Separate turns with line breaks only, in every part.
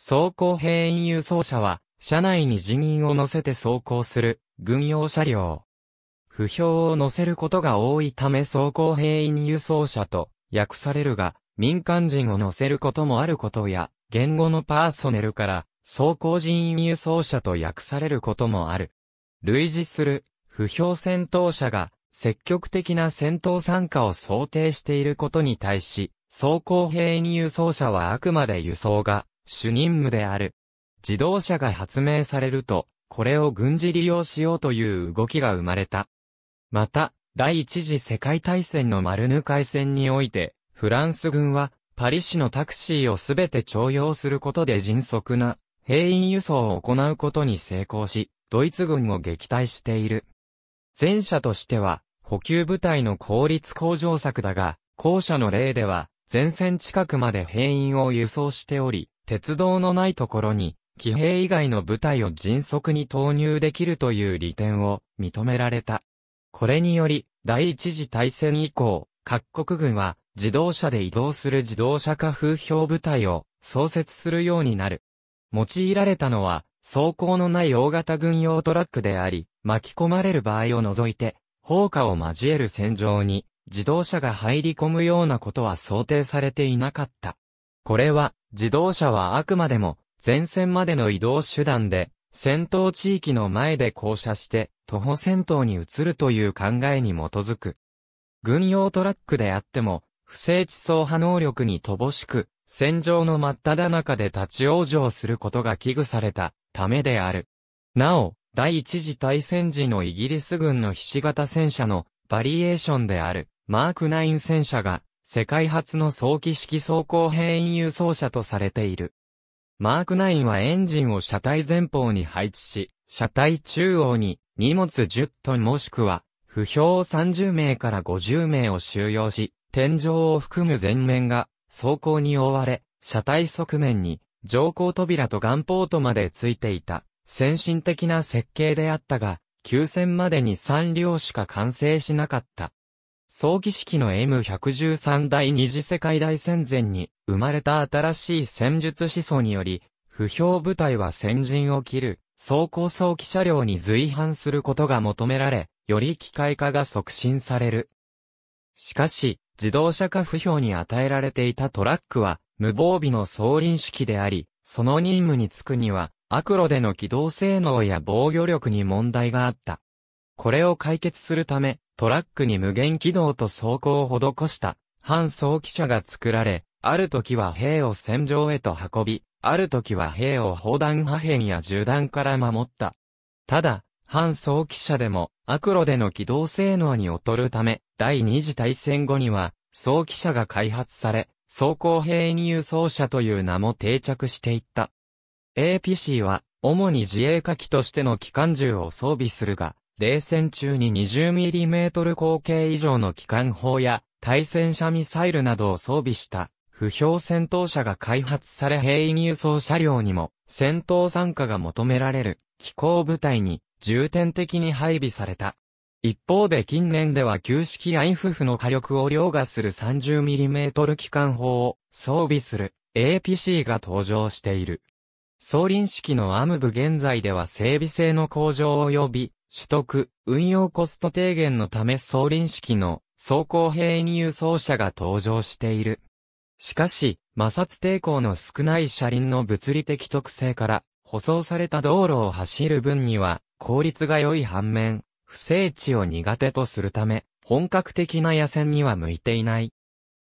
装甲兵員輸送車は、車内に人員を乗せて走行する、軍用車両。不評を乗せることが多いため装甲兵員輸送車と、訳されるが、民間人を乗せることもあることや、言語のパーソネルから、装甲人員輸送車と訳されることもある。類似する、不評戦闘車が、積極的な戦闘参加を想定していることに対し、装甲兵員輸送車はあくまで輸送が主任務である。自動車が発明されると、これを軍事利用しようという動きが生まれた。また、第一次世界大戦のマルヌ海戦において、フランス軍は、パリ市のタクシーをすべて徴用することで迅速な、兵員輸送を行うことに成功し、ドイツ軍を撃退している。前者としては、補給部隊の効率向上策だが、後者の例では、前線近くまで兵員を輸送しており、鉄道のないところに、騎兵以外の部隊を迅速に投入できるという利点を認められた。これにより、第一次大戦以降、各国軍は自動車で移動する自動車化風評部隊を創設するようになる。用いられたのは、走行のない大型軍用トラックであり、巻き込まれる場合を除いて、砲火を交える戦場に自動車が入り込むようなことは想定されていなかった。これは、自動車はあくまでも、前線までの移動手段で、戦闘地域の前で降車して、徒歩戦闘に移るという考えに基づく。軍用トラックであっても、不正地層派能力に乏しく、戦場の真っ只中で立ち往生することが危惧されたためである。なお、第一次大戦時のイギリス軍の菱形戦車のバリエーションであるマーク9戦車が世界初の早期式走行変異輸送車とされている。マーク9はエンジンを車体前方に配置し、車体中央に荷物10トンもしくは、不評30名から50名を収容し、天井を含む前面が走行に覆われ、車体側面に乗降扉とガンポートまでついていた先進的な設計であったが、9000までに3両しか完成しなかった。葬儀式の M113 第二次世界大戦前に生まれた新しい戦術思想により、不評部隊は先陣を切る、装甲装機車両に随伴することが求められ、より機械化が促進される。しかし、自動車化不評に与えられていたトラックは、無防備の総輪式であり、その任務に就くには、悪路での機動性能や防御力に問題があった。これを解決するため、トラックに無限軌道と走行を施した、反装機車が作られ、ある時は兵を戦場へと運び、ある時は兵を砲弾破片や銃弾から守った。ただ、反装機車でも、悪路での機動性能に劣るため、第二次大戦後には、葬機車が開発され、装甲兵に輸送車という名も定着していった。APC は、主に自衛火器としての機関銃を装備するが、冷戦中に 20mm 口径以上の機関砲や対戦車ミサイルなどを装備した不評戦闘車が開発され兵員輸送車両にも戦闘参加が求められる機構部隊に重点的に配備された。一方で近年では旧式アイフフの火力を凌駕する 30mm 機関砲を装備する APC が登場している。総輪式のアムブ現在では整備性の向上及び取得、運用コスト低減のため送輪式の走行平に輸送車が登場している。しかし、摩擦抵抗の少ない車輪の物理的特性から、舗装された道路を走る分には、効率が良い反面、不整地を苦手とするため、本格的な野戦には向いていない。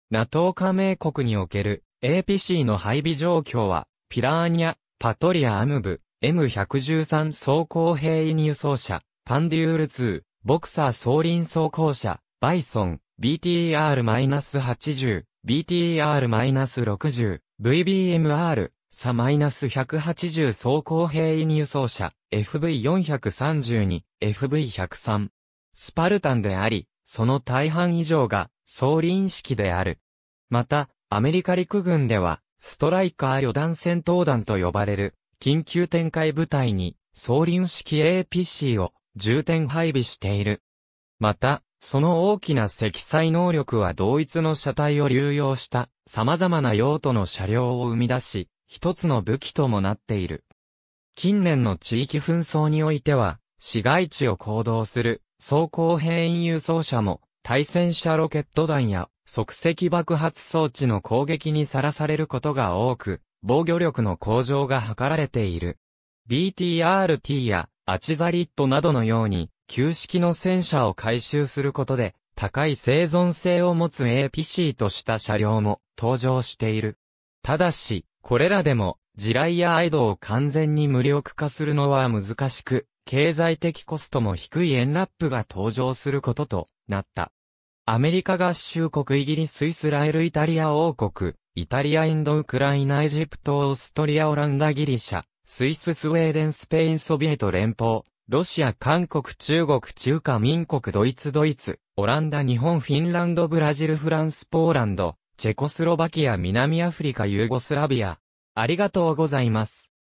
NATO 加盟国における APC の配備状況は、ピラーニャ、パトリアアムブ、M113 走行兵員輸送車、パンデュール2、ボクサー総輪走行車、バイソン、BTR-80、BTR-60、VBMR、サ -180 走行兵員輸送車、FV432、FV103。スパルタンであり、その大半以上が、総輪式である。また、アメリカ陸軍では、ストライカー旅団戦闘団と呼ばれる、緊急展開部隊に、総輪式 APC を重点配備している。また、その大きな積載能力は同一の車体を流用した様々な用途の車両を生み出し、一つの武器ともなっている。近年の地域紛争においては、市街地を行動する装甲兵員輸送車も対戦車ロケット弾や即席爆発装置の攻撃にさらされることが多く、防御力の向上が図られている。BTRT やアチザリットなどのように、旧式の戦車を回収することで、高い生存性を持つ APC とした車両も登場している。ただし、これらでも、地雷やアイドを完全に無力化するのは難しく、経済的コストも低いエンラップが登場することとなった。アメリカ合衆国イギリスイスラエルイタリア王国、イタリアインドウクライナエジプトオーストリアオランダギリシャ、スイス、スウェーデン、スペイン、ソビエト連邦、ロシア、韓国、中国、中華民国、ドイツ、ドイツ、オランダ、日本、フィンランド、ブラジル、フランス、ポーランド、チェコスロバキア、南アフリカ、ユーゴスラビア。ありがとうございます。